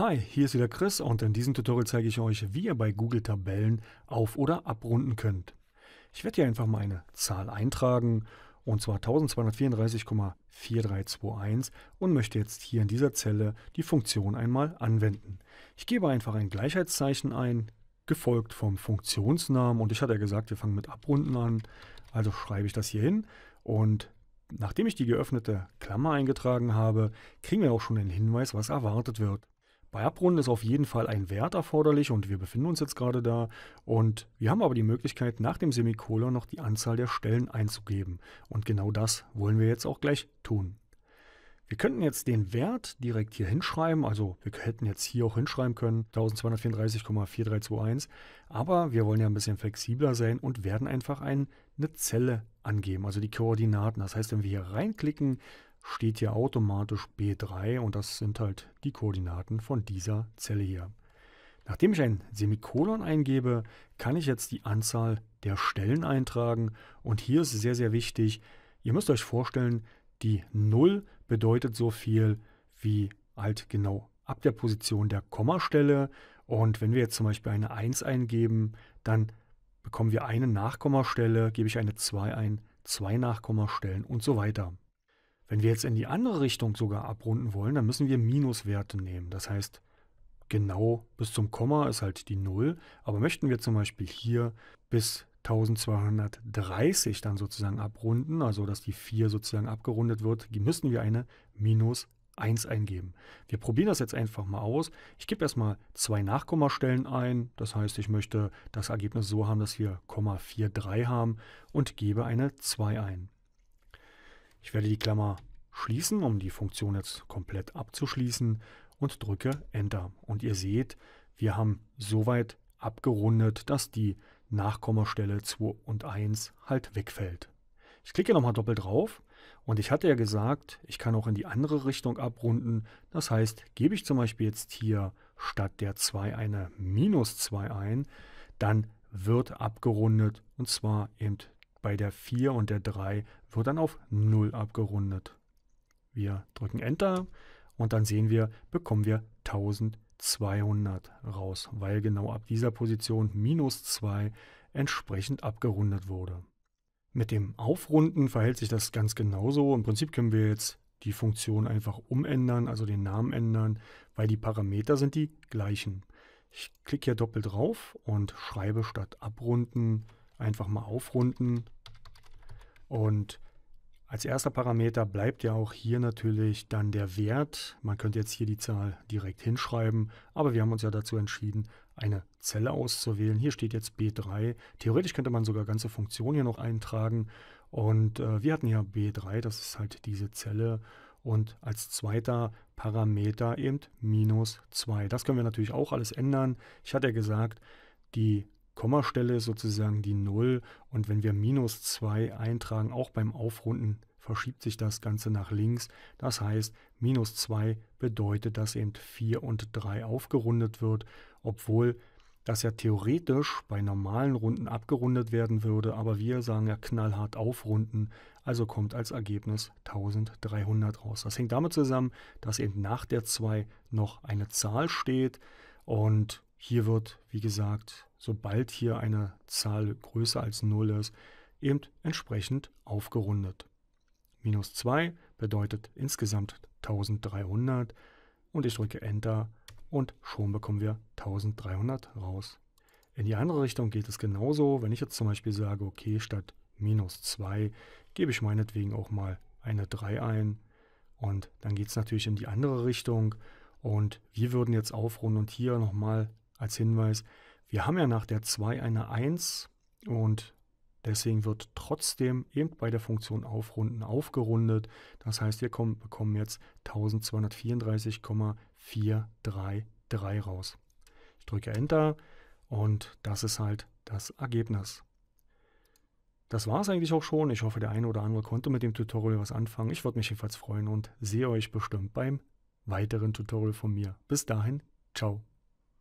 Hi, hier ist wieder Chris und in diesem Tutorial zeige ich euch, wie ihr bei Google Tabellen auf- oder abrunden könnt. Ich werde hier einfach mal eine Zahl eintragen und zwar 1234,4321 und möchte jetzt hier in dieser Zelle die Funktion einmal anwenden. Ich gebe einfach ein Gleichheitszeichen ein, gefolgt vom Funktionsnamen und ich hatte ja gesagt, wir fangen mit Abrunden an, also schreibe ich das hier hin und nachdem ich die geöffnete Klammer eingetragen habe, kriegen wir auch schon den Hinweis, was erwartet wird. Bei Abrunden ist auf jeden Fall ein Wert erforderlich und wir befinden uns jetzt gerade da. Und wir haben aber die Möglichkeit, nach dem Semikolon noch die Anzahl der Stellen einzugeben. Und genau das wollen wir jetzt auch gleich tun. Wir könnten jetzt den Wert direkt hier hinschreiben, also wir hätten jetzt hier auch hinschreiben können, 1234,4321, aber wir wollen ja ein bisschen flexibler sein und werden einfach eine Zelle angeben, also die Koordinaten. Das heißt, wenn wir hier reinklicken, steht hier automatisch B3 und das sind halt die Koordinaten von dieser Zelle hier. Nachdem ich ein Semikolon eingebe, kann ich jetzt die Anzahl der Stellen eintragen und hier ist sehr, sehr wichtig, ihr müsst euch vorstellen, die 0 bedeutet so viel wie halt genau ab der Position der Kommastelle und wenn wir jetzt zum Beispiel eine 1 eingeben, dann bekommen wir eine Nachkommastelle, gebe ich eine 2 ein, zwei Nachkommastellen und so weiter. Wenn wir jetzt in die andere Richtung sogar abrunden wollen, dann müssen wir Minuswerte nehmen. Das heißt, genau bis zum Komma ist halt die 0. Aber möchten wir zum Beispiel hier bis 1230 dann sozusagen abrunden, also dass die 4 sozusagen abgerundet wird, müssten wir eine minus 1 eingeben. Wir probieren das jetzt einfach mal aus. Ich gebe erstmal zwei Nachkommastellen ein. Das heißt, ich möchte das Ergebnis so haben, dass wir 0,43 haben und gebe eine 2 ein. Ich werde die Klammer schließen, um die Funktion jetzt komplett abzuschließen und drücke Enter. Und ihr seht, wir haben soweit abgerundet, dass die Nachkommastelle 2 und 1 halt wegfällt. Ich klicke nochmal doppelt drauf und ich hatte ja gesagt, ich kann auch in die andere Richtung abrunden. Das heißt, gebe ich zum Beispiel jetzt hier statt der 2 eine minus 2 ein, dann wird abgerundet und zwar eben bei der 4 und der 3 wird dann auf 0 abgerundet. Wir drücken Enter und dann sehen wir, bekommen wir 1200 raus, weil genau ab dieser Position minus 2 entsprechend abgerundet wurde. Mit dem Aufrunden verhält sich das ganz genauso. Im Prinzip können wir jetzt die Funktion einfach umändern, also den Namen ändern, weil die Parameter sind die gleichen. Ich klicke hier doppelt drauf und schreibe statt abrunden einfach mal aufrunden. Und als erster Parameter bleibt ja auch hier natürlich dann der Wert. Man könnte jetzt hier die Zahl direkt hinschreiben, aber wir haben uns ja dazu entschieden, eine Zelle auszuwählen. Hier steht jetzt B3. Theoretisch könnte man sogar ganze Funktionen hier noch eintragen. Und äh, wir hatten ja B3, das ist halt diese Zelle. Und als zweiter Parameter eben minus 2. Das können wir natürlich auch alles ändern. Ich hatte ja gesagt, die Kommastelle sozusagen die 0 und wenn wir minus 2 eintragen, auch beim Aufrunden, verschiebt sich das Ganze nach links. Das heißt, minus 2 bedeutet, dass eben 4 und 3 aufgerundet wird, obwohl das ja theoretisch bei normalen Runden abgerundet werden würde, aber wir sagen ja knallhart aufrunden, also kommt als Ergebnis 1300 raus. Das hängt damit zusammen, dass eben nach der 2 noch eine Zahl steht und hier wird, wie gesagt, sobald hier eine Zahl größer als 0 ist, eben entsprechend aufgerundet. Minus 2 bedeutet insgesamt 1300 und ich drücke Enter und schon bekommen wir 1300 raus. In die andere Richtung geht es genauso. Wenn ich jetzt zum Beispiel sage, okay, statt minus 2 gebe ich meinetwegen auch mal eine 3 ein. Und dann geht es natürlich in die andere Richtung. Und wir würden jetzt aufrunden und hier nochmal als Hinweis, wir haben ja nach der 2 eine 1 und deswegen wird trotzdem eben bei der Funktion aufrunden aufgerundet. Das heißt, wir kommen, bekommen jetzt 1234,433 raus. Ich drücke Enter und das ist halt das Ergebnis. Das war es eigentlich auch schon. Ich hoffe, der eine oder andere konnte mit dem Tutorial was anfangen. Ich würde mich jedenfalls freuen und sehe euch bestimmt beim weiteren Tutorial von mir. Bis dahin, ciao.